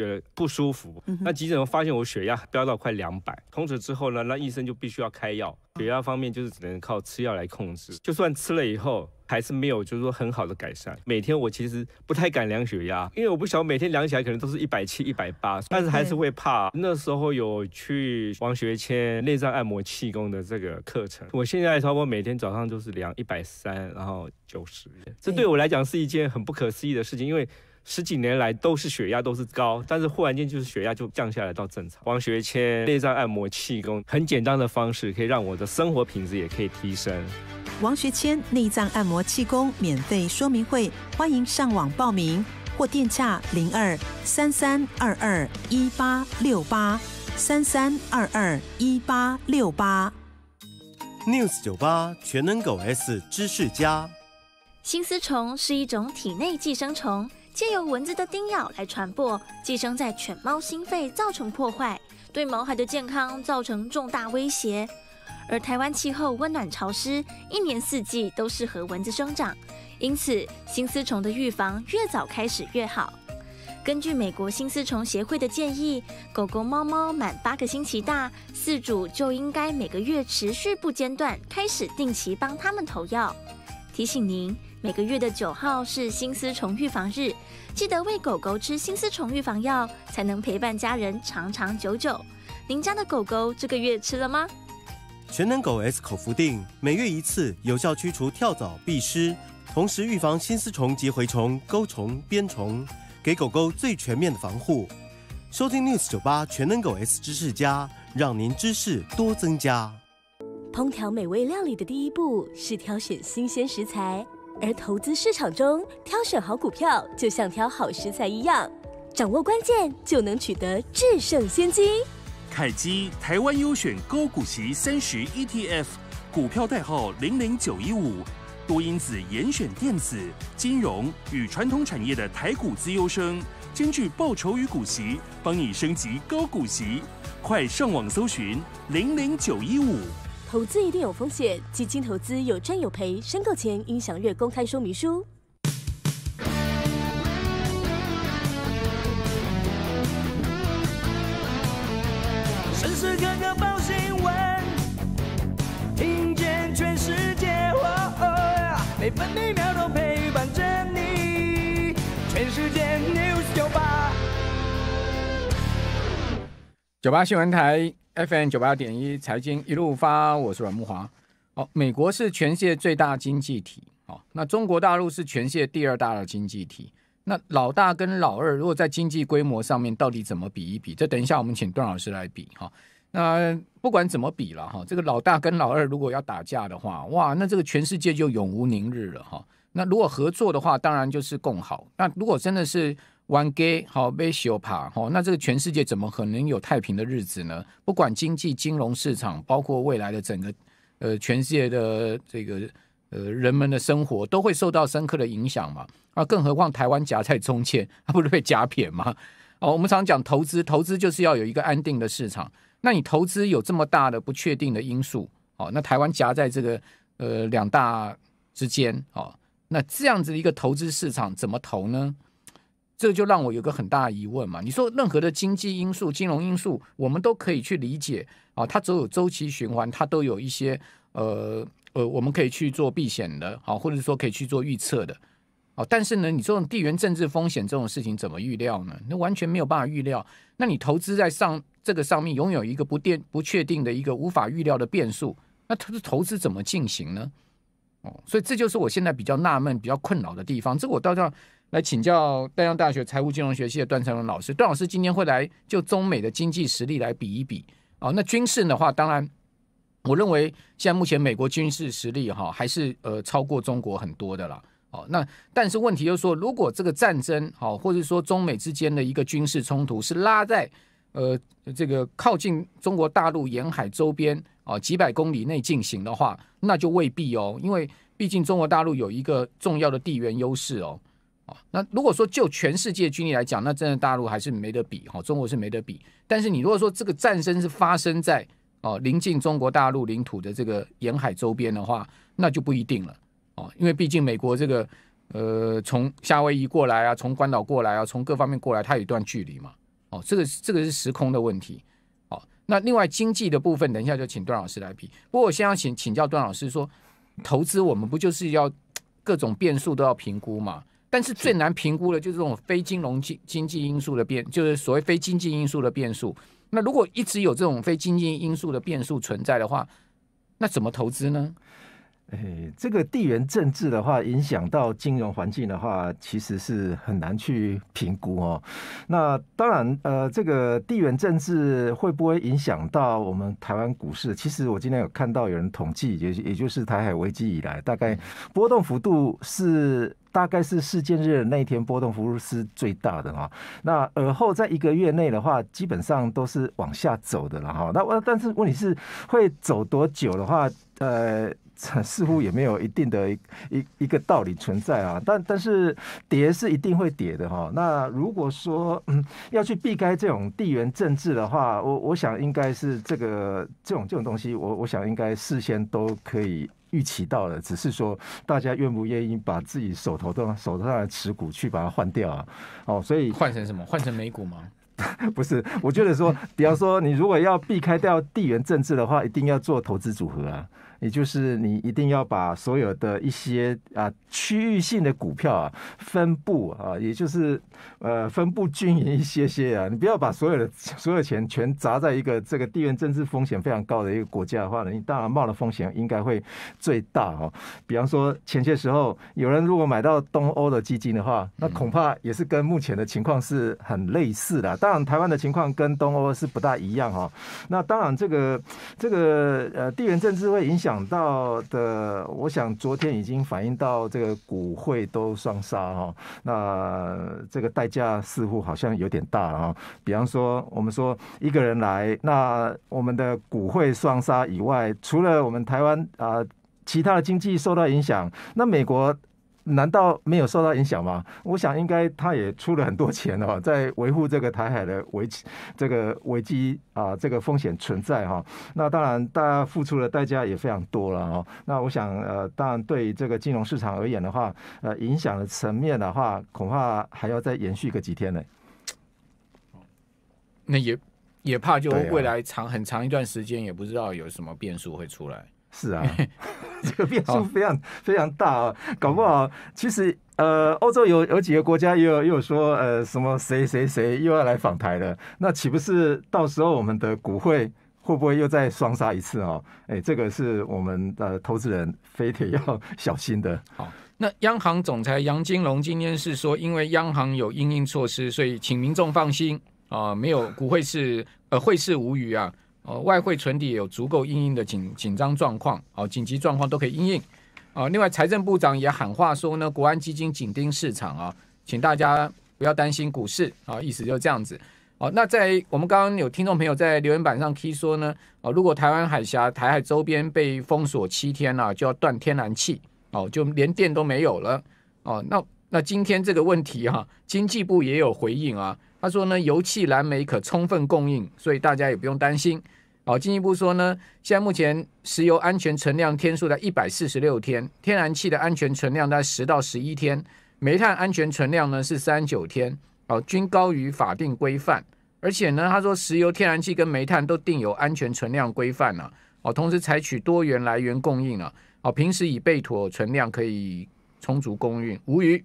觉得不舒服，那急诊发现我血压飙到快两百，从此之后呢，那医生就必须要开药，血压方面就是只能靠吃药来控制，就算吃了以后还是没有，就是说很好的改善。每天我其实不太敢量血压，因为我不晓得每天量起来可能都是一百七、一百八，但是还是会怕。那时候有去王学谦内脏按摩气功的这个课程，我现在差不多每天早上就是量一百三，然后九十，这对我来讲是一件很不可思议的事情，因为。十几年来都是血压都是高，但是忽然间就是血压就降下来到正常。王学谦内脏按摩气功，很简单的方式可以让我的生活品质也可以提升。王学谦内脏按摩气功免费说明会，欢迎上网报名或电洽零二三三二二一八六八三三二二一八六八。News 酒吧全能狗 S 知识家。新丝虫是一种体内寄生虫。借由蚊子的叮咬来传播，寄生在犬猫心肺造成破坏，对毛孩的健康造成重大威胁。而台湾气候温暖潮湿，一年四季都适合蚊子生长，因此新丝虫的预防越早开始越好。根据美国新丝虫协会的建议，狗狗、猫猫满八个星期大，饲主就应该每个月持续不间断开始定期帮它们投药。提醒您。每个月的九号是新丝虫预防日，记得喂狗狗吃新丝虫预防药，才能陪伴家人长长久久。您家的狗狗这个月吃了吗？全能狗 S 口服定，每月一次，有效驱除跳蚤、蜱虱，同时预防新丝虫及蛔虫、钩虫、鞭虫，给狗狗最全面的防护。收听 News 酒吧全能狗 S 知识家，让您知识多增加。烹调美味料理的第一步是挑选新鲜食材。而投资市场中挑选好股票，就像挑好食材一样，掌握关键就能取得制胜先机。凯基台湾优选高股息三十 ETF 股票代号零零九一五，多因子严选电子、金融与传统产业的台股资优生，兼具报酬与股息，帮你升级高股息。快上网搜寻零零九一五。投资一定有风险，基金投资有赚有赔，申购前应详阅公开说明书。时时刻刻报新闻，听见全世界，哦每分每秒都陪伴着你。全世界 News 九八，九八新闻台。FM 九八点一，财经一路发，我是阮木华。美国是全世界最大经济体，那中国大陆是全世界第二大的经济体。那老大跟老二，如果在经济规模上面到底怎么比一比？这等一下我们请段老师来比哈。那不管怎么比了哈，这个老大跟老二如果要打架的话，哇，那这个全世界就永无宁日了哈。那如果合作的话，当然就是共好。那如果真的是……玩 g a 好被羞怕吼，那这个全世界怎么可能有太平的日子呢？不管经济、金融市场，包括未来的整个呃全世界的这个呃人们的生活，都会受到深刻的影响嘛。啊，更何况台湾夹在中间，它不是被夹扁吗？哦，我们常讲投资，投资就是要有一个安定的市场。那你投资有这么大的不确定的因素，哦，那台湾夹在这个呃两大之间，哦，那这样子的一个投资市场怎么投呢？这就让我有个很大的疑问嘛？你说任何的经济因素、金融因素，我们都可以去理解啊，它总有周期循环，它都有一些呃呃，我们可以去做避险的，好，或者说可以去做预测的，但是呢，你这种地缘政治风险这种事情怎么预料呢？那完全没有办法预料。那你投资在上这个上面，拥有一个不定、不确定的一个无法预料的变数，那它的投资怎么进行呢？哦，所以这就是我现在比较纳闷、比较困扰的地方。这个我倒要来请教丹阳大学财务金融学系的段成龙老师。段老师今天会来就中美的经济实力来比一比。哦，那军事的话，当然我认为现在目前美国军事实力哈还是呃超过中国很多的啦。哦，那但是问题就是说，如果这个战争哦，或者说中美之间的一个军事冲突是拉在呃这个靠近中国大陆沿海周边。哦，几百公里内进行的话，那就未必哦，因为毕竟中国大陆有一个重要的地缘优势哦。哦，那如果说就全世界军力来讲，那真的大陆还是没得比哈，中国是没得比。但是你如果说这个战争是发生在哦临近中国大陆领土的这个沿海周边的话，那就不一定了哦，因为毕竟美国这个呃从夏威夷过来啊，从关岛过来啊，从各方面过来，它有一段距离嘛。哦，这个这个是时空的问题。那另外经济的部分，等一下就请段老师来评。不过我现在请请教段老师说，投资我们不就是要各种变数都要评估嘛？但是最难评估的就是这种非金融经经济因素的变，就是所谓非经济因素的变数。那如果一直有这种非经济因素的变数存在的话，那怎么投资呢？哎，这个地缘政治的话，影响到金融环境的话，其实是很难去评估哦。那当然，呃，这个地缘政治会不会影响到我们台湾股市？其实我今天有看到有人统计，也也就是台海危机以来，大概波动幅度是大概是事件日的那一天波动幅度是最大的哈。那而后在一个月内的话，基本上都是往下走的了哈。那但是问题是，会走多久的话，呃。似乎也没有一定的一一一个道理存在啊，但但是跌是一定会跌的哈。那如果说嗯要去避开这种地缘政治的话，我我想应该是这个这种这种东西，我我想应该事先都可以预期到了，只是说大家愿不愿意把自己手头的手头上的持股去把它换掉啊？哦，所以换成什么？换成美股吗？不是，我觉得说，比方说，你如果要避开掉地缘政治的话，一定要做投资组合啊。也就是你一定要把所有的一些啊区域性的股票啊分布啊，也就是呃分布均匀一些些啊。你不要把所有的 所有钱全砸在一个这个地缘政治风险非常高的一个国家的话呢，你当然冒的风险应该会最大哦。比方说前些时候有人如果买到东欧的基金的话，那恐怕也是跟目前的情况是很类似的。然台湾的情况跟东欧是不大一样哈，那当然这个这个呃地缘政治会影响到的，我想昨天已经反映到这个股会都双杀哈，那这个代价似乎好像有点大了哈。比方说我们说一个人来，那我们的股会双杀以外，除了我们台湾啊，其他的经济受到影响，那美国。难道没有受到影响吗？我想应该他也出了很多钱哦，在维护这个台海的危，这个危机啊，这个风险存在哈。那当然，大家付出的代价也非常多了哈。那我想，呃，当然对这个金融市场而言的话，呃，影响的层面的话，恐怕还要再延续个几天呢。那也也怕就未来长很长一段时间，也不知道有什么变数会出来。是啊，这个变数非常非常大啊，搞不好，其实呃，欧洲有有几个国家又又说呃，什么谁谁谁又要来访台了，那岂不是到时候我们的股汇会不会又再双杀一次啊？哎，这个是我们的投资人非得要小心的。好，那央行总裁杨金龙今天是说，因为央行有应运措施，所以请民众放心啊，没有股汇是呃会是无语啊。哦，外汇存底有足够应应的紧紧张状况，哦，紧急状况都可以应应，哦，另外财政部长也喊话说呢，国安基金紧盯市场啊，请大家不要担心股市，啊，意思就这样子，哦，那在我们刚刚有听众朋友在留言板上 key 说呢，哦，如果台湾海峡、台海周边被封锁七天了，就要断天然气，哦，就连电都没有了，哦，那那今天这个问题哈，经济部也有回应啊。他说呢，油气、蓝煤可充分供应，所以大家也不用担心。哦，进一步说呢，现在目前石油安全存量天数在一百四十六天，天然气的安全存量在十到十一天，煤炭安全存量呢是三九天，哦，均高于法定规范。而且呢，他说石油、天然气跟煤炭都定有安全存量规范了，哦，同时采取多元来源供应了，哦，平时以备妥存量可以充足供应，无虞。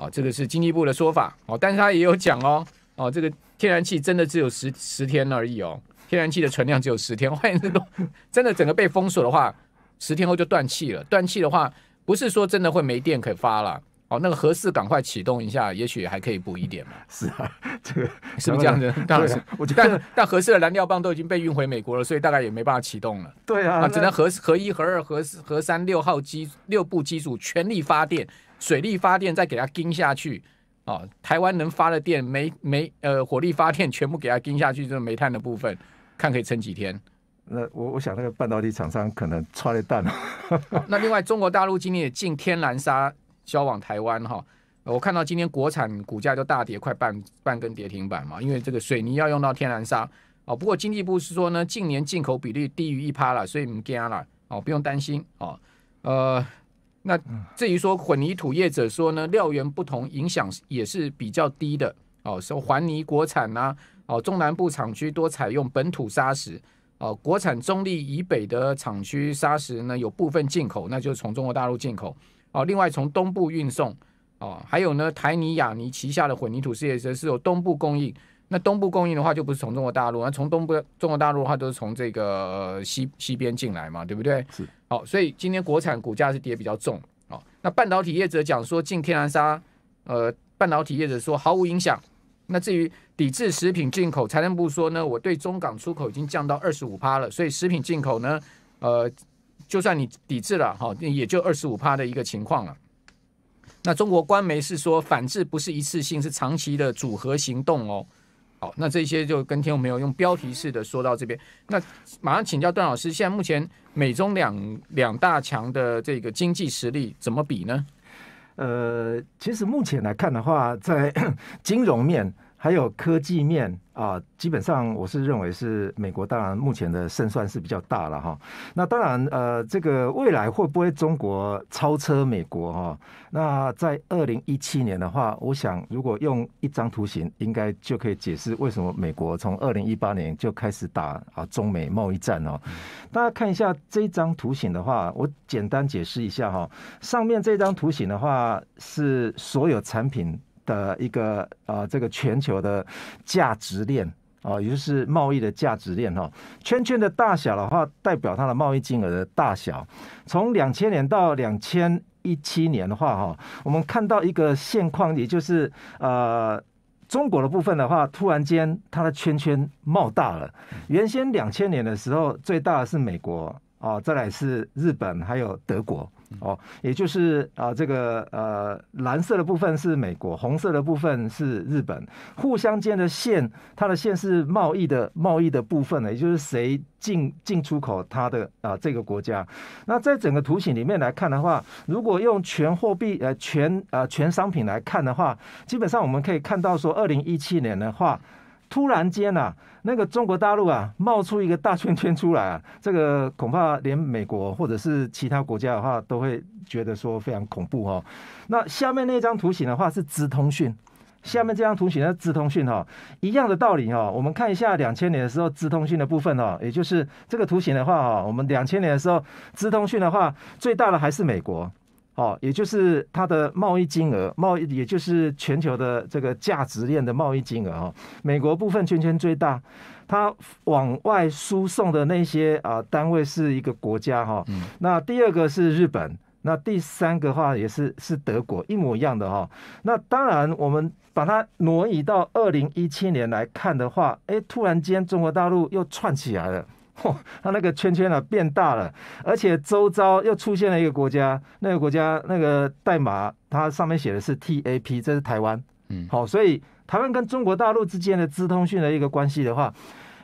哦，这个是经济部的说法哦，但是他也有讲哦，哦，这个天然气真的只有十十天而已哦，天然气的存量只有十天，万一这真的整个被封锁的话，十天后就断气了。断气的话，不是说真的会没电可发了哦，那个核四赶快启动一下，也许还可以补一点嘛。是啊，这个是不是这样子？当然是，我觉得但但核四的燃料棒都已经被运回美国了，所以大概也没办法启动了。对啊，只能核核一、核二、核四、核三六号机六部机组全力发电。水力发电再给它盯下去，啊，台湾能发的电煤煤呃火力发电全部给它盯下去，就是煤炭的部分，看可以撑几天。那我我想那个半导体厂商可能踹蛋了。那另外中国大陆今年也进天然砂销往台湾哈，我看到今天国产股价就大跌快半半根跌停板嘛，因为这个水泥要用到天然砂啊。不过经济部是说呢，近年进口比例低于一趴了，所以唔惊了哦不用担心哦，呃。那至于说混凝土业者说呢，料源不同影响也是比较低的哦。说环泥国产呢，哦中南部厂区多采用本土砂石，哦国产中立以北的厂区砂石呢有部分进口，那就从中国大陆进口哦。另外从东部运送哦，还有呢台泥亚泥旗下的混凝土事业者是有东部供应。那东部供应的话，就不是从中国大陆，那从东部中国大陆的话，都是从这个西西边进来嘛，对不对？是。好，所以今天国产股价是跌比较重啊。那半导体业者讲说进天然砂，呃，半导体业者说毫无影响。那至于抵制食品进口，财政部说呢，我对中港出口已经降到二十五趴了，所以食品进口呢，呃，就算你抵制了哈，也就二十五趴的一个情况了。那中国官媒是说反制不是一次性，是长期的组合行动哦。好，那这些就跟天众朋友用标题式的说到这边。那马上请教段老师，现在目前美中两两大强的这个经济实力怎么比呢？呃，其实目前来看的话，在 金融面。还有科技面啊，基本上我是认为是美国，当然目前的胜算是比较大了哈。那当然呃，这个未来会不会中国超车美国哈？那在二零一七年的话，我想如果用一张图形，应该就可以解释为什么美国从二零一八年就开始打啊中美贸易战哦。大家看一下这张图形的话，我简单解释一下哈。上面这张图形的话是所有产品。的一个啊，这个全球的价值链啊，也就是贸易的价值链哈。圈圈的大小的话，代表它的贸易金额的大小。从两千年到两千一七年的话哈，我们看到一个现况，也就是呃中国的部分的话，突然间它的圈圈冒大了。原先两千年的时候，最大的是美国。哦，再来是日本，还有德国，哦，也就是啊，这个呃，蓝色的部分是美国，红色的部分是日本，互相间的线，它的线是贸易的贸易的部分呢，也就是谁进进出口它的啊这个国家。那在整个图形里面来看的话，如果用全货币呃全呃全商品来看的话，基本上我们可以看到说，二零一七年的话，突然间呢。那个中国大陆啊，冒出一个大圈圈出来啊，这个恐怕连美国或者是其他国家的话，都会觉得说非常恐怖哦。那下面那张图形的话是资通讯，下面这张图形是资通讯哈，一样的道理哦。我们看一下两千年的时候资通讯的部分哦，也就是这个图形的话哦，我们两千年的时候资通讯的话，最大的还是美国。哦，也就是它的贸易金额，贸易也就是全球的这个价值链的贸易金额哦，美国部分圈圈最大，它往外输送的那些啊单位是一个国家哈。那第二个是日本，那第三个话也是是德国，一模一样的哈。那当然，我们把它挪移到二零一七年来看的话，哎，突然间中国大陆又串起来了。它那个圈圈呢变大了，而且周遭又出现了一个国家，那个国家那个代码，它上面写的是 T A P，这是台湾。嗯，好，所以台湾跟中国大陆之间的资通讯的一个关系的话，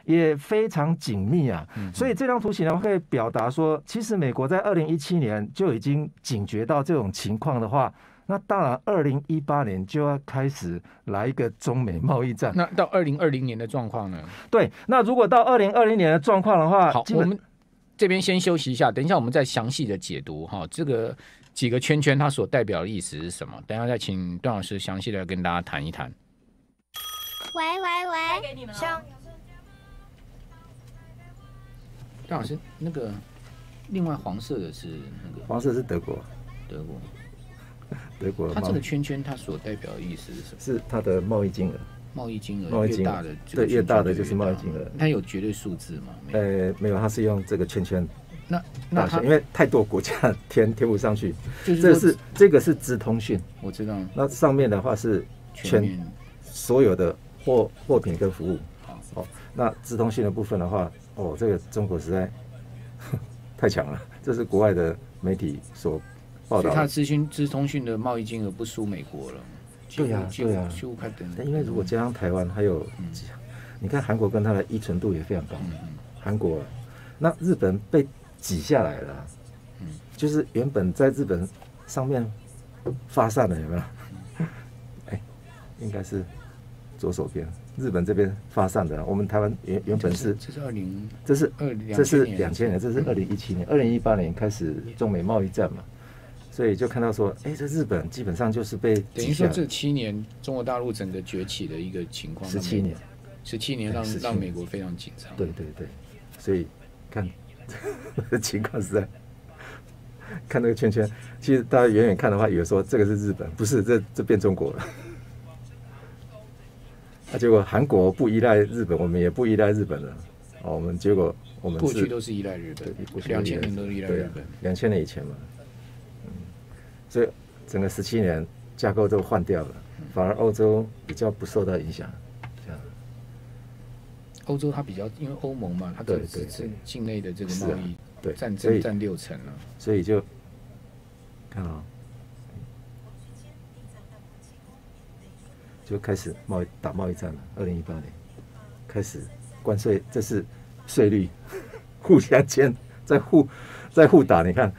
也非常紧密啊。所以这张图形呢，可以表达说，其实美国在二零一七年就已经警觉到这种情况的话。那当然，二零一八年就要开始来一个中美贸易战。那到二零二零年的状况呢？对，那如果到二零二零年的状况的话，好，我们这边先休息一下，等一下我们再详细的解读哈，这个几个圈圈它所代表的意思是什么？等一下再请段老师详细的跟大家谈一谈。喂喂喂，段老师，那个另外黄色的是那个？黄色是德国，德国。德国，它这个圈圈，它所代表的意思是什么？是它的贸易金额。贸易金额。贸易金额大的，对，越大的就是贸易金额。它有绝对数字吗？呃，没有，它是用这个圈圈。那那它，因为太多国家填填不上去。这是这个是直通讯，我知道。那上面的话是全所有的货货品跟服务。好，那直通讯的部分的话，哦，这个中国实在 太强了，这是国外的媒体所。报道，它资讯、资通讯的贸易金额不输美国了，对呀，对呀，就快等但因为如果加上台湾，还有你看韩国跟它的依存度也非常高。嗯嗯。韩国，那日本被挤下来了。嗯。就是原本在日本上面发散的有没有？哎，应该是左手边日本这边发散的。我们台湾原原本是这是二零，这是二，这是两千年，这是二零一七年，二零一八年开始中美贸易战嘛。所以就看到说，哎，这日本基本上就是被等于说这七年中国大陆整个崛起的一个情况。十七年，十七年让让美国非常紧张。对对对，所以看情况是在，看那个圈圈，其实大家远远看的话，以为说这个是日本，不是这这变中国了。那 结果韩国不依赖日本，我们也不依赖日本了。哦，我们结果我们过去都是依赖日本，两千年都依赖日本，两千年以前嘛。这整个十七年架构都换掉了，反而欧洲比较不受到影响。这样，欧洲它比较因为欧盟嘛，它对只是境内的这个贸易，对战争占六成了，所以就看啊，就开始贸易打贸易战了。二零一八年开始关税，这是税率 互相间在互在互打，你看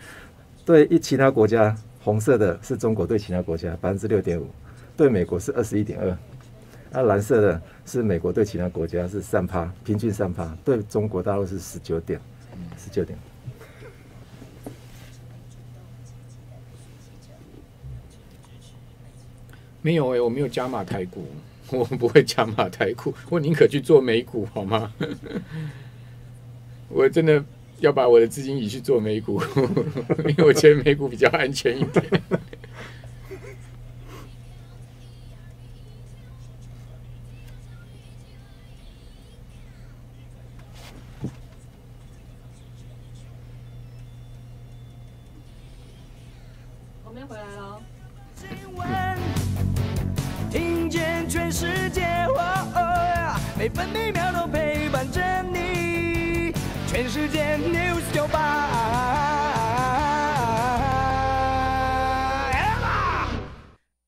对一其他国家。红色的是中国对其他国家百分之六点五，对美国是二十一点二，那蓝色的是美国对其他国家是三趴，平均三趴，对中国大陆是十九点，十九点。没有哎，我没有加码台股，我不会加码台股，我宁可去做美股，好吗？我真的。要把我的资金移去做美股，因为我觉得美股比较安全一点。后面回来了。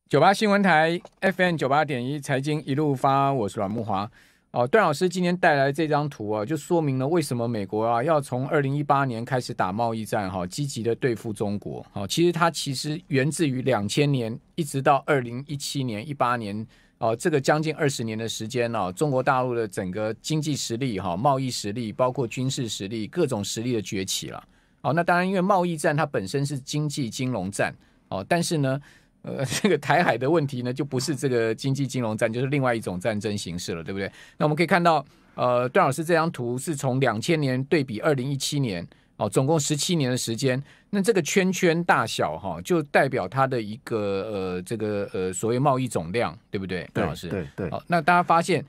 九八新闻台 FM 九八点一财经一路发，我是阮木华。哦，段老师今天带来这张图啊，就说明了为什么美国啊要从二零一八年开始打贸易战哈，积极的对付中国。好，其实它其实源自于两千年，一直到二零一七年、一八年。哦，这个将近二十年的时间呢，中国大陆的整个经济实力、哈贸易实力，包括军事实力，各种实力的崛起了。哦，那当然，因为贸易战它本身是经济金融战，哦，但是呢，呃，这个台海的问题呢，就不是这个经济金融战，就是另外一种战争形式了，对不对？那我们可以看到，呃，段老师这张图是从两千年对比二零一七年。哦，总共十七年的时间，那这个圈圈大小哈，就代表它的一个呃，这个呃，所谓贸易总量，对不对？对老师？对对。好，那大家发现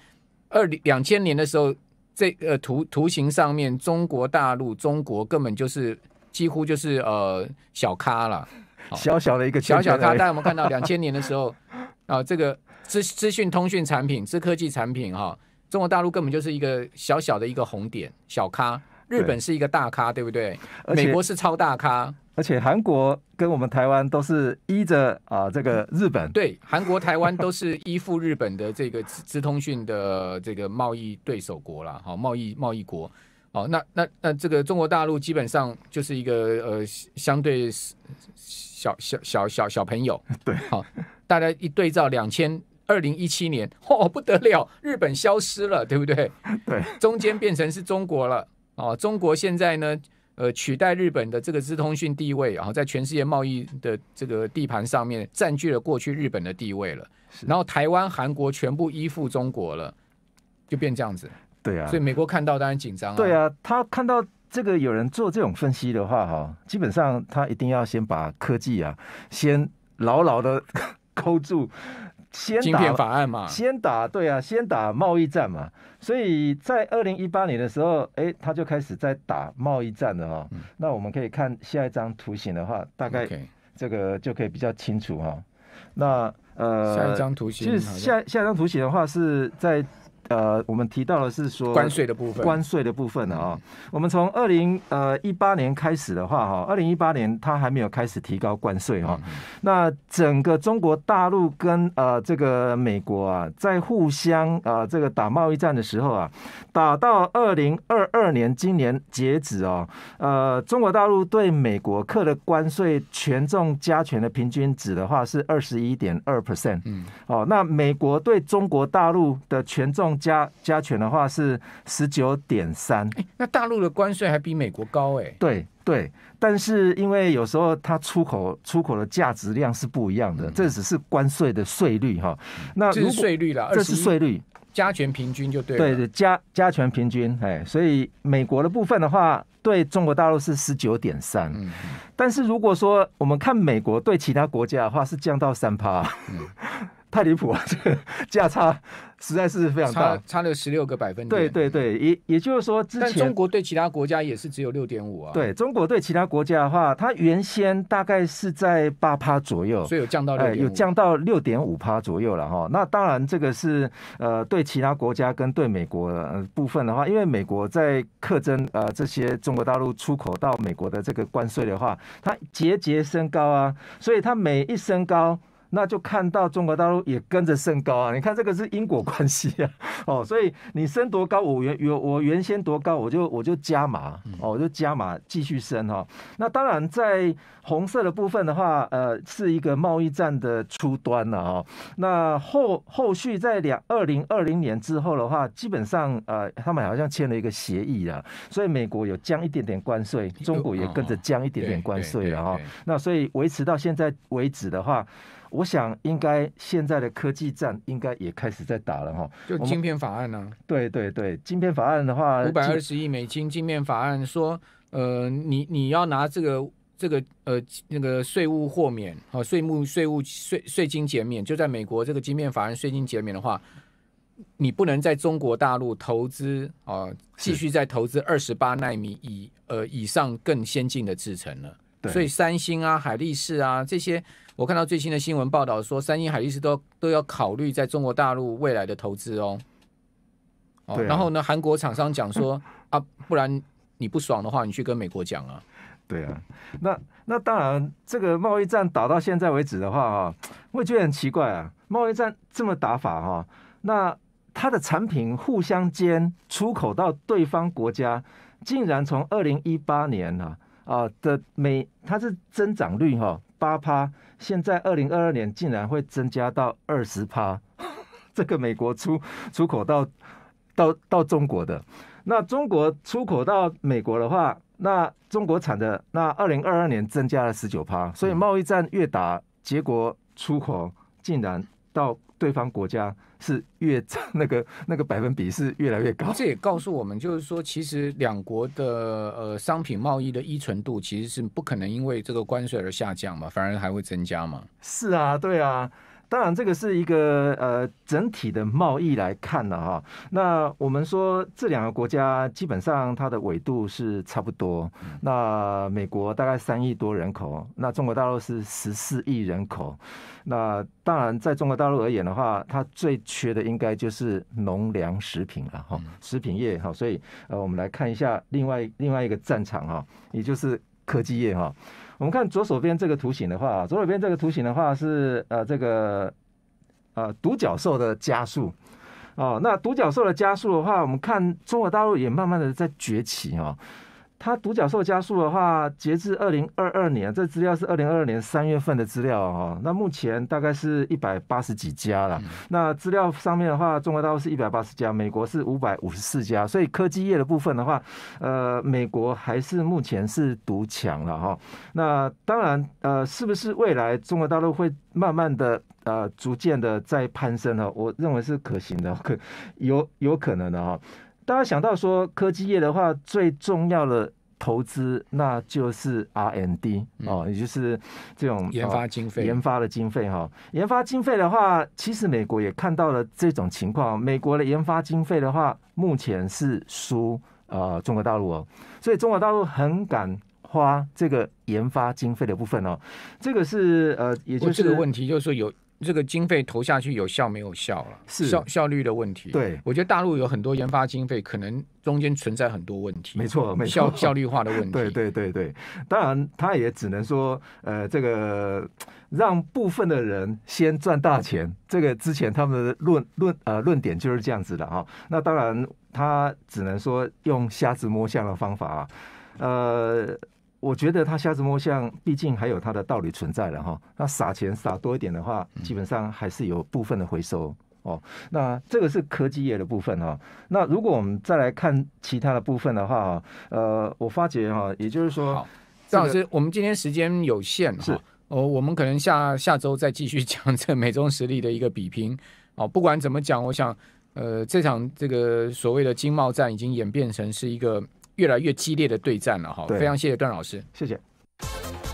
二两千年的时候，这个图图形上面，中国大陆中国根本就是几乎就是呃小咖了，小小的一个小小咖。大家有没有看到两千年的时候啊，这个资资讯通讯产品、资科技产品哈，中国大陆根本就是一个小小的一个红点，小咖。日本是一个大咖，对不对？美国是超大咖，而且韩国跟我们台湾都是依着啊这个日本。对，韩国、台湾都是依附日本的这个资通讯的这个贸易对手国了，哈，贸易贸易国。哦，那那那这个中国大陆基本上就是一个呃相对小小小小小朋友。对，哈，大家一对照两千二零一七年，嚯，不得了，日本消失了，对不对？对，中间变成是中国了。哦，中国现在呢，呃，取代日本的这个资通讯地位，然后在全世界贸易的这个地盘上面占据了过去日本的地位了。然后台湾、韩国全部依附中国了，就变这样子。对啊，所以美国看到当然紧张啊。对啊，他看到这个有人做这种分析的话，哈，基本上他一定要先把科技啊，先牢牢的 勾住。先打法案嘛，先打对啊，先打贸易战嘛，所以在二零一八年的时候，哎，他就开始在打贸易战了哈。那我们可以看下一张图形的话，大概这个就可以比较清楚哈。那呃，下一张图形，其实下下一张图形的话是在。呃，我们提到的是说关税的部分，关税的部分呢啊，我们从二零呃一八年开始的话哈，二零一八年它还没有开始提高关税哈，那整个中国大陆跟呃这个美国啊，在互相啊这个打贸易战的时候啊，打到二零二二年今年截止哦，呃中国大陆对美国课的关税权重加权的平均值的话是二十一点二 percent，嗯，哦，那美国对中国大陆的权重。加加权的话是十九点三，那大陆的关税还比美国高哎。对对，但是因为有时候它出口出口的价值量是不一样的，这只是关税的税率哈。那如果税率了，这是税率加权平均就对。对对，加加权平均哎，所以美国的部分的话，对中国大陆是十九点三。嗯嗯。但是如果说我们看美国对其他国家的话，是降到三趴。太离谱啊！这个价差实在是非常大，差了十六个百分点。对对对，也也就是说，前中国对其他国家也是只有六点五啊。对中国对其他国家的话，它原先大概是在八趴左右，所以有降到六点五，有降到六点五趴左右了哈。那当然，这个是呃对其他国家跟对美国部分的话，因为美国在课征呃这些中国大陆出口到美国的这个关税的话，它节节升高啊，所以它每一升高。那就看到中国大陆也跟着升高啊！你看这个是因果关系啊！哦，所以你升多高，我原原我原先多高，我就我就加码哦，我就加码继续升哈。那当然，在红色的部分的话，呃，是一个贸易战的初端了哈。那后后续在两二零二零年之后的话，基本上呃，他们好像签了一个协议了，所以美国有降一点点关税，中国也跟着降一点点关税了哈。那所以维持到现在为止的话。我想，应该现在的科技战应该也开始在打了哈，就晶片法案呢？对对对，晶片法案的话，五百二十亿美金晶片法案说，呃，你你要拿这个这个呃那个税务豁免啊，税目税务税税金减免，就在美国这个晶片法案税金减免的话，你不能在中国大陆投资啊，继续再投资二十八纳米以呃以上更先进的制程了，所以三星啊、海力士啊这些。我看到最新的新闻报道说，三一海力士都都要考虑在中国大陆未来的投资哦。对，然后呢，韩国厂商讲说 啊，不然你不爽的话，你去跟美国讲啊。对啊，那那当然，这个贸易战打到现在为止的话啊，我也觉得很奇怪啊，贸易战这么打法哈，那它的产品互相间出口到对方国家，竟然从二零一八年呢啊的每它是增长率哈。八趴，现在二零二二年竟然会增加到二十趴，这个美国出出口到到到中国的，那中国出口到美国的话，那中国产的那二零二二年增加了十九趴，所以贸易战越打，结果出口竟然。到对方国家是越那个 那个百分比是越来越高，这也告诉我们，就是说，其实两国的呃商品贸易的依存度其实是不可能因为这个关税而下降嘛，反而还会增加嘛。是啊，对啊。当然，这个是一个呃整体的贸易来看的哈。那我们说这两个国家基本上它的纬度是差不多。那美国大概三亿多人口，那中国大陆是十四亿人口。那当然，在中国大陆而言的话，它最缺的应该就是农粮食品了哈，食品业哈。所以呃，我们来看一下另外另外一个战场哈，也就是科技业哈。我们看左手边这个图形的话啊，左手边这个图形的话是呃这个呃独角兽的加速，哦，那独角兽的加速的话，我们看中国大陆也慢慢的在崛起哦。它独角兽加速的话，截至二零二二年，这资料是二零二二年三月份的资料哦。那目前大概是一百八十几家了。那资料上面的话，中国大陆是一百八十家，美国是五百五十四家。所以科技业的部分的话，呃，美国还是目前是独强了哈。那当然，呃，是不是未来中国大陆会慢慢的呃逐渐的在攀升呢？我认为是可行的，可有有可能的哈。大家想到说科技业的话，最重要的投资那就是 R N D 哦，也就是这种研发经费、研发的经费哈。研发经费的话，其实美国也看到了这种情况。美国的研发经费的话，目前是输呃中国大陆哦，所以中国大陆很敢花这个研发经费的部分哦。这个是呃，也就是这个问题，就是说有。这个经费投下去有效没有效了？是效效率的问题。对，我觉得大陆有很多研发经费，可能中间存在很多问题。没错，没效效率化的问题。对对对对，当然他也只能说，呃，这个让部分的人先赚大钱。这个之前他们的论论呃论点就是这样子的哈。那当然他只能说用瞎子摸象的方法啊，呃。我觉得他瞎子摸象，毕竟还有他的道理存在的哈。那撒钱撒多一点的话，基本上还是有部分的回收哦。那这个是科技业的部分哈。那如果我们再来看其他的部分的话，呃，我发觉哈，也就是说，老师，我们今天时间有限哈。哦，我们可能下下周再继续讲这美中实力的一个比拼。哦，不管怎么讲，我想，呃，这场这个所谓的经贸战已经演变成是一个。越来越激烈的对战了哈，非常谢谢段老师，谢谢。